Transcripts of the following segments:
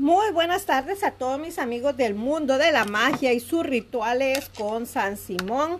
Muy buenas tardes a todos mis amigos del mundo de la magia y sus rituales con San Simón.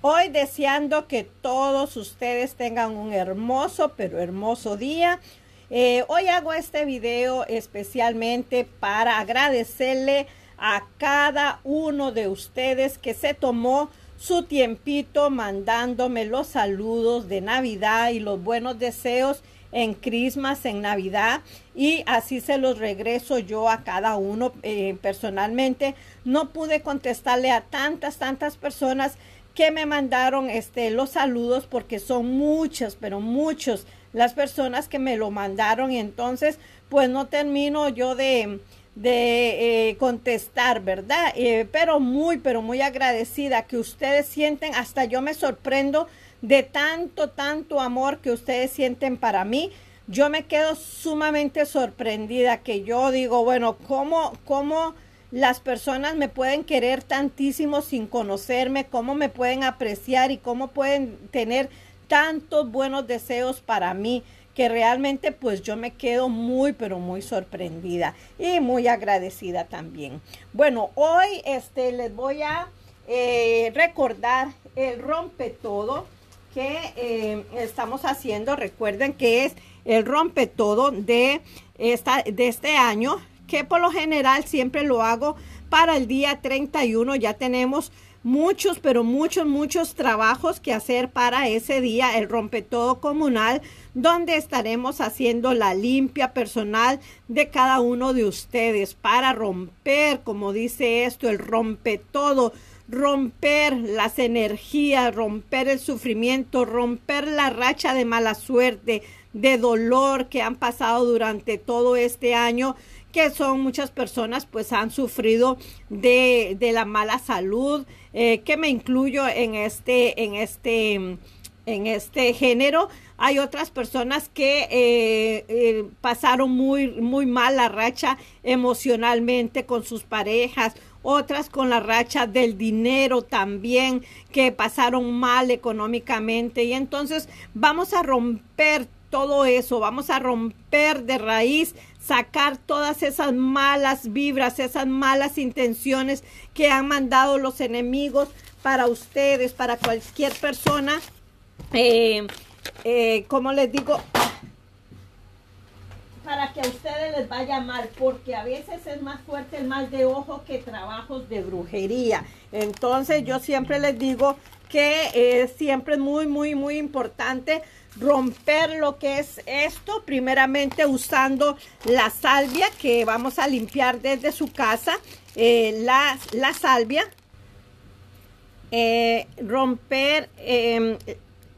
Hoy deseando que todos ustedes tengan un hermoso, pero hermoso día. Eh, hoy hago este video especialmente para agradecerle a cada uno de ustedes que se tomó su tiempito mandándome los saludos de Navidad y los buenos deseos en Christmas, en Navidad, y así se los regreso yo a cada uno eh, personalmente. No pude contestarle a tantas, tantas personas que me mandaron este, los saludos porque son muchas, pero muchas las personas que me lo mandaron y entonces pues no termino yo de, de eh, contestar, ¿verdad? Eh, pero muy, pero muy agradecida que ustedes sienten, hasta yo me sorprendo de tanto, tanto amor que ustedes sienten para mí. Yo me quedo sumamente sorprendida que yo digo, bueno, ¿cómo, cómo las personas me pueden querer tantísimo sin conocerme? ¿Cómo me pueden apreciar y cómo pueden tener tantos buenos deseos para mí? que realmente pues yo me quedo muy pero muy sorprendida y muy agradecida también. Bueno, hoy este les voy a eh, recordar el rompe todo que eh, estamos haciendo. Recuerden que es el rompe todo de, esta, de este año, que por lo general siempre lo hago para el día 31. Ya tenemos muchos, pero muchos, muchos trabajos que hacer para ese día, el rompe todo comunal, donde estaremos haciendo la limpia personal de cada uno de ustedes para romper, como dice esto, el rompe todo romper las energías, romper el sufrimiento, romper la racha de mala suerte, de dolor que han pasado durante todo este año que son muchas personas pues han sufrido de, la mala salud, eh, que me incluyo en este, en este, en este género. Hay otras personas que eh, eh, pasaron muy, muy mal la racha emocionalmente con sus parejas, otras con la racha del dinero también, que pasaron mal económicamente. Y entonces vamos a romper todo eso, vamos a romper de raíz, sacar todas esas malas vibras, esas malas intenciones que han mandado los enemigos para ustedes, para cualquier persona. Eh, eh, como les digo, para que a ustedes les vaya mal, porque a veces es más fuerte el mal de ojo que trabajos de brujería. Entonces yo siempre les digo que eh, siempre es muy, muy, muy importante romper lo que es esto, primeramente usando la salvia que vamos a limpiar desde su casa, eh, la, salvia, eh, romper em,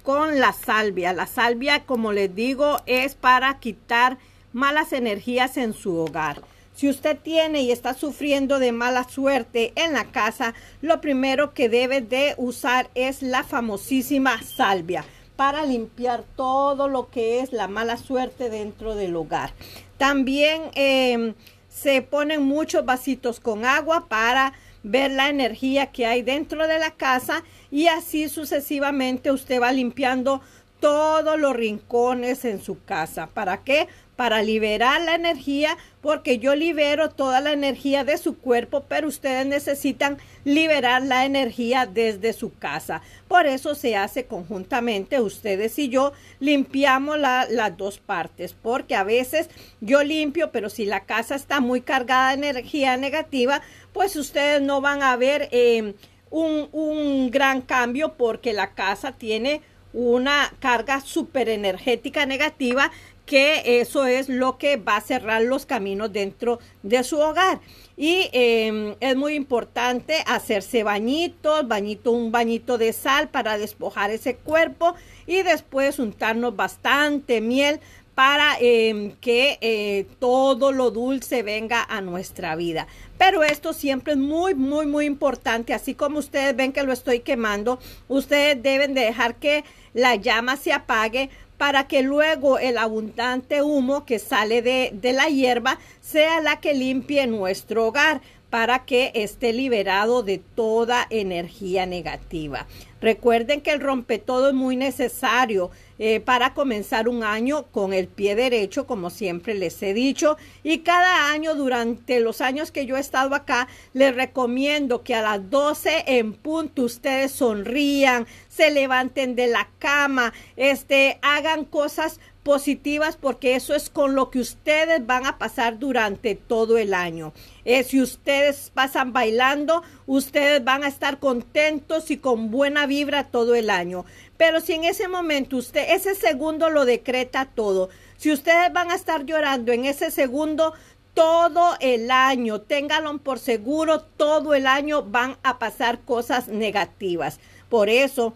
con la salvia. La salvia, como les digo, es para quitar malas energías en su hogar. Si usted tiene y está sufriendo de mala suerte en la casa, lo primero que debe de usar es la famosísima salvia para limpiar todo lo que es la mala suerte dentro del hogar. También em, se ponen muchos vasitos con agua para ver la energía que hay dentro de la casa y así sucesivamente usted va limpiando todos los rincones en su casa. ¿Para qué? para liberar la energía, porque yo libero toda la energía de su cuerpo, pero ustedes necesitan liberar la energía desde su casa. Por eso se hace conjuntamente, ustedes y yo limpiamos las dos partes, porque a veces yo limpio, pero si la casa está muy cargada de energía negativa, pues ustedes no van a ver em, un, un gran cambio porque la casa tiene una carga súper energética negativa que eso es lo que va a cerrar los caminos dentro de su hogar. Y em, es muy importante hacerse bañitos, bañito, un bañito de sal para despojar ese cuerpo y después untarnos bastante miel para em, que eh, todo lo dulce venga a nuestra vida. Pero esto siempre es muy, muy, muy importante. Así como ustedes ven que lo estoy quemando, ustedes deben dejar que la llama se apague para que luego el abundante humo que sale de, la hierba sea la que limpie nuestro hogar para que esté liberado de toda energía negativa. Recuerden que el todo es muy necesario eh, para comenzar un año con el pie derecho, como siempre les he dicho. Y cada año, durante los años que yo he estado acá, les recomiendo que a las 12 en punto ustedes sonrían, se levanten de la cama, este, hagan cosas positivas porque eso es con lo que ustedes van a pasar durante todo el año. Eh, si ustedes pasan bailando, ustedes van a estar contentos y con buena vibra todo el año. Pero si en ese momento usted, ese segundo lo decreta todo, si ustedes van a estar llorando en ese segundo, todo el año, ténganlo por seguro, todo el año van a pasar cosas negativas. Por eso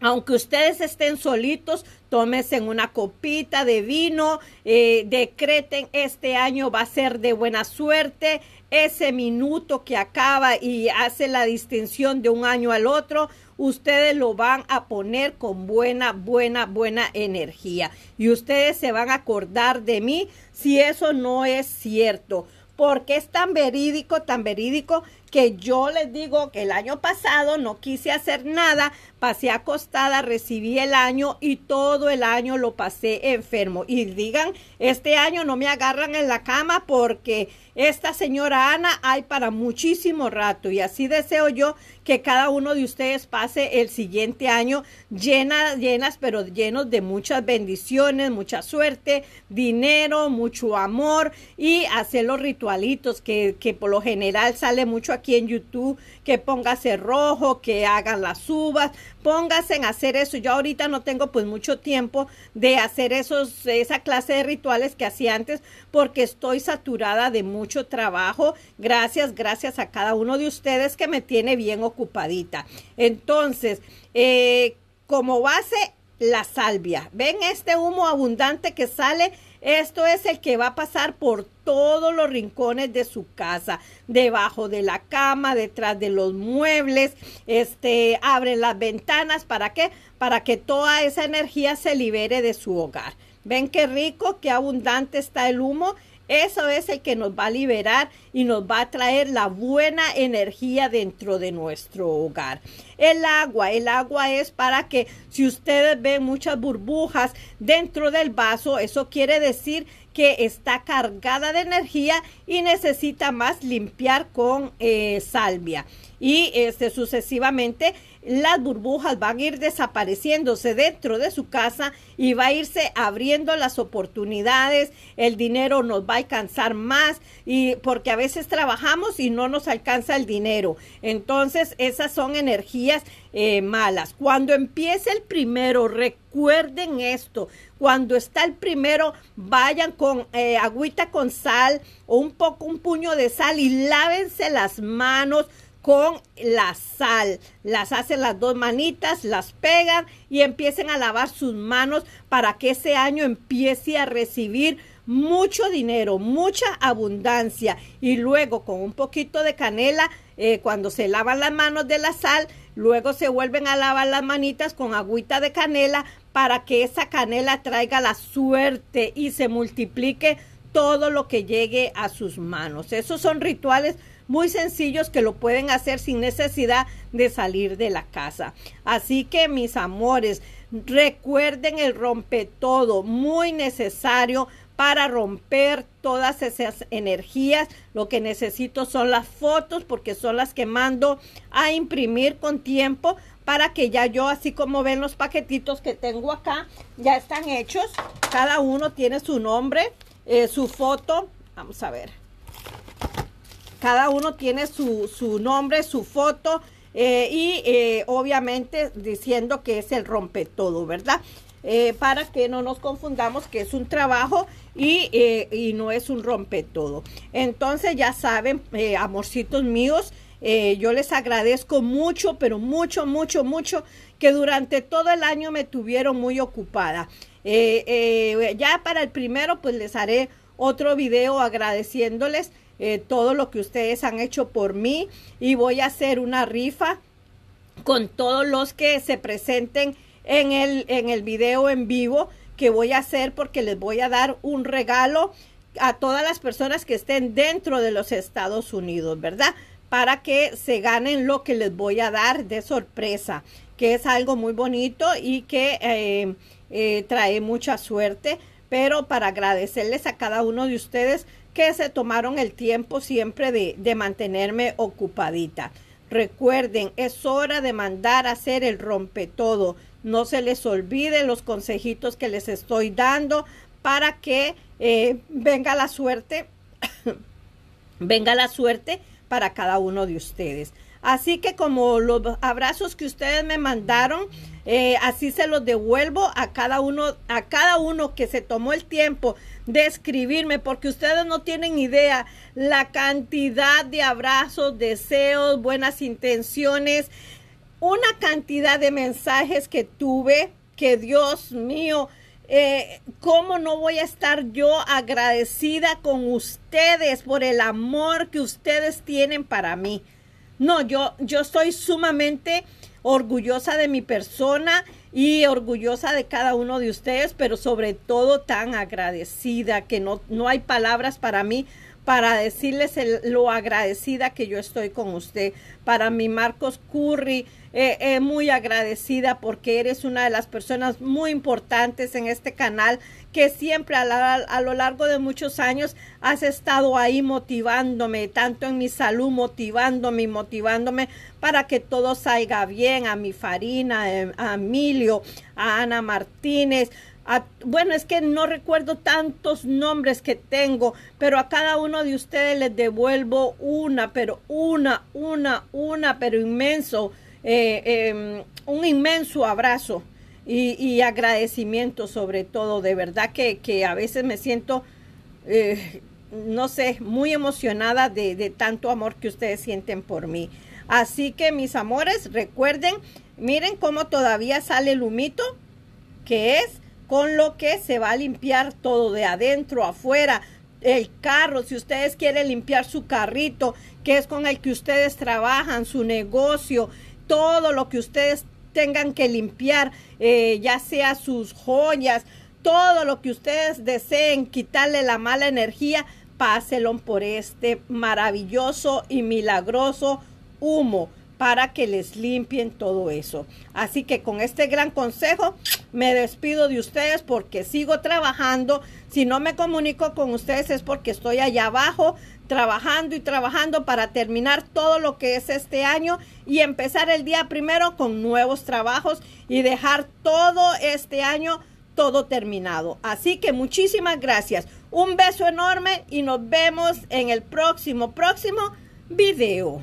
aunque ustedes estén solitos, tómense una copita de vino, eh, decreten este año va a ser de buena suerte, ese minuto que acaba y hace la distinción de un año al otro, ustedes lo van a poner con buena, buena, buena energía. Y ustedes se van a acordar de mí si eso no es cierto, porque es tan verídico, tan verídico que yo les digo que el año pasado no quise hacer nada, pasé acostada, recibí el año y todo el año lo pasé enfermo. Y digan, este año no me agarran en la cama porque esta señora Ana hay para muchísimo rato y así deseo yo que cada uno de ustedes pase el siguiente año llenas, llenas, pero llenos de muchas bendiciones, mucha suerte, dinero, mucho amor y hacer los ritualitos que, por lo general sale mucho aquí aquí en YouTube, que póngase rojo, que hagan las uvas, póngase en hacer eso. Yo ahorita no tengo pues mucho tiempo de hacer esos, esa clase de rituales que hacía antes porque estoy saturada de mucho trabajo. Gracias, gracias a cada uno de ustedes que me tiene bien ocupadita. Entonces, eh, como base, la salvia. ¿Ven este humo abundante que sale? Esto es el que va a pasar por todos los rincones de su casa, debajo de la cama, detrás de los muebles, este, abre las ventanas, ¿para qué? Para que toda esa energía se libere de su hogar. ¿Ven qué rico, qué abundante está el humo? Eso es el que nos va a liberar y nos va a traer la buena energía dentro de nuestro hogar. El agua, el agua es para que si ustedes ven muchas burbujas dentro del vaso, eso quiere decir que está cargada de energía y necesita más limpiar con eh, salvia y este, sucesivamente las burbujas van a ir desapareciéndose dentro de su casa y va a irse abriendo las oportunidades, el dinero nos va a alcanzar más y porque a veces trabajamos y no nos alcanza el dinero. Entonces esas son energías eh, malas. Cuando empiece el primero, recuerden esto, cuando está el primero, vayan con eh, agüita con sal o un poco, un puño de sal y lávense las manos con la sal. Las hacen las dos manitas, las pegan y empiecen a lavar sus manos para que ese año empiece a recibir mucho dinero, mucha abundancia. Y luego con un poquito de canela, eh, cuando se lavan las manos de la sal, luego se vuelven a lavar las manitas con agüita de canela para que esa canela traiga la suerte y se multiplique todo lo que llegue a sus manos. Esos son rituales muy sencillos que lo pueden hacer sin necesidad de salir de la casa. Así que mis amores, recuerden el rompe todo, muy necesario para romper todas esas energías. Lo que necesito son las fotos porque son las que mando a imprimir con tiempo para que ya yo, así como ven los paquetitos que tengo acá, ya están hechos. Cada uno tiene su nombre, eh, su foto. Vamos a ver cada uno tiene su, nombre, su foto eh, y eh, obviamente diciendo que es el rompe todo, ¿verdad? Eh, para que no nos confundamos que es un trabajo y, no es un rompe todo. Entonces ya saben, amorcitos míos, yo les agradezco mucho, pero mucho, mucho, mucho que durante todo el año me tuvieron muy ocupada. ya para el primero, pues les haré otro video agradeciéndoles eh, todo lo que ustedes han hecho por mí y voy a hacer una rifa con todos los que se presenten en el, en video en vivo que voy a hacer porque les voy a dar un regalo a todas las personas que estén dentro de los Estados Unidos, ¿verdad? Para que se ganen lo que les voy a dar de sorpresa, que es algo muy bonito y que eh, eh, trae mucha suerte. Pero para agradecerles a cada uno de ustedes que se tomaron el tiempo siempre de, mantenerme ocupadita. Recuerden, es hora de mandar a hacer el rompetodo. No se les olvide los consejitos que les estoy dando para que eh, venga la suerte, venga la suerte para cada uno de ustedes. Así que como los abrazos que ustedes me mandaron, eh, así se los devuelvo a cada uno, a cada uno que se tomó el tiempo de escribirme, porque ustedes no tienen idea la cantidad de abrazos, deseos, buenas intenciones, una cantidad de mensajes que tuve, que Dios mío, eh, ¿cómo no voy a estar yo agradecida con ustedes por el amor que ustedes tienen para mí? No, yo, yo estoy sumamente orgullosa de mi persona y orgullosa de cada uno de ustedes, pero sobre todo tan agradecida que no, no hay palabras para mí para decirles lo agradecida que yo estoy con usted. Para mi Marcos Curry, eh, eh, muy agradecida porque eres una de las personas muy importantes en este canal que siempre a, lo largo de muchos años has estado ahí motivándome, tanto en mi salud, motivándome y motivándome para que todo salga bien, a mi Farina, eh, a Emilio, a Ana Martínez. bueno, es que no recuerdo tantos nombres que tengo, pero a cada uno de ustedes les devuelvo una, pero una, una, una, pero inmenso, eh, em, un inmenso abrazo y, agradecimiento sobre todo. De verdad que, que a veces me siento, eh, no sé, muy emocionada de, de tanto amor que ustedes sienten por mí. Así que mis amores, recuerden, miren cómo todavía sale el humito, que es con lo que se va a limpiar todo de adentro, afuera, el carro, si ustedes quieren limpiar su carrito, que es con el que ustedes trabajan, su negocio, todo lo que ustedes tengan que limpiar, eh, ya sea sus joyas, todo lo que ustedes deseen, quitarle la mala energía, páselon por este maravilloso y milagroso humo para que les limpien todo eso. Así que con este gran consejo me despido de ustedes porque sigo trabajando. Si no me comunico con ustedes es porque estoy allá abajo trabajando y trabajando para terminar todo lo que es este año y empezar el día primero con nuevos trabajos y dejar todo este año todo terminado. Así que muchísimas gracias. Un beso enorme y nos vemos en el próximo, próximo video.